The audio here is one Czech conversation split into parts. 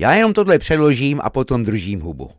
Já jenom tohle přeložím a potom držím hubu.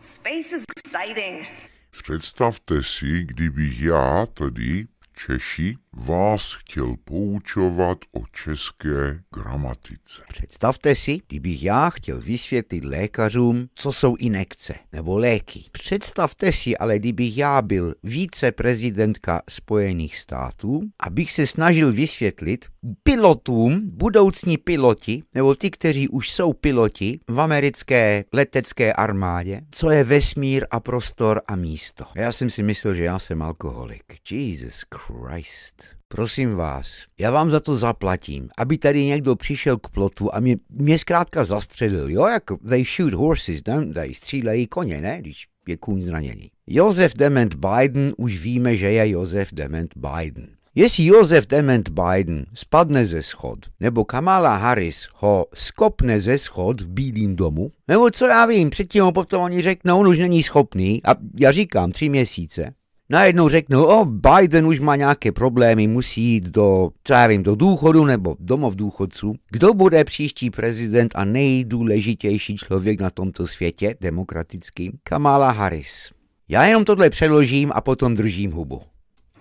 Space is exciting. Představte si, kdybych já tady, Češi, vás chtěl poučovat o české gramatice. Představte si, kdybych já chtěl vysvětlit lékařům, co jsou inekce nebo léky. Představte si ale, kdybych já byl viceprezidentka Spojených států, abych se snažil vysvětlit pilotům, budoucní piloti, nebo ti, kteří už jsou piloti v americké letecké armádě, co je vesmír a prostor a místo. Já jsem si myslel, že já jsem alkoholik. Jesus Christ prosím vás, já vám za to zaplatím, aby tady někdo přišel k plotu a mě, mě zkrátka zastřelil, jo, jako they shoot horses, ne? They střílejí koně, ne, když je kůň zraněný. Josef Dement Biden, už víme, že je Josef Dement Biden. Jestli Josef Dement Biden spadne ze schod, nebo Kamala Harris ho skopne ze schod v Bílém domu, nebo co já vím, předtím ho potom oni řeknou, no, on už není schopný, a já říkám, tři měsíce, najednou řeknou, o, oh, Biden už má nějaké problémy, musí jít do, co já vím, do důchodu nebo domov důchodců. Kdo bude příští prezident a nejdůležitější člověk na tomto světě, demokratický? Kamala Harris. Já jenom tohle přeložím a potom držím hubu.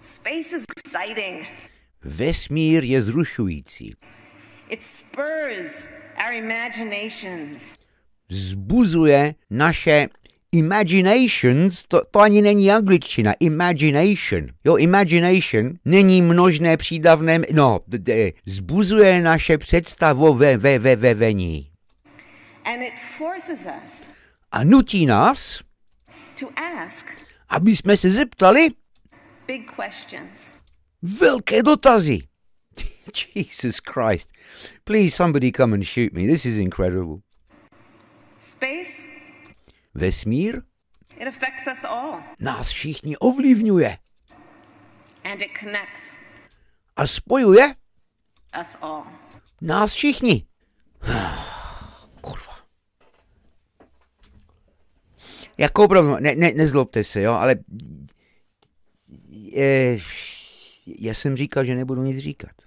Space is exciting. Vesmír je zrušující. It spurs our imaginations. Zbuzuje naše Imaginations, to, to ani není angličtina, imagination. Jo, imagination není množné přídavné, no, d- zbuzuje naše představové ve, ve, ve, vení. And it forces us a nutí nás, to ask aby jsme se zeptali big questions. velké dotazy. Jesus Christ. Please somebody come and shoot me. This is incredible. Space Vesmír nás všichni ovlivňuje a spojuje nás všichni. Kurva. Jako opravdu, ne, ne, nezlobte se, jo, ale je, eh, já jsem říkal, že nebudu nic říkat.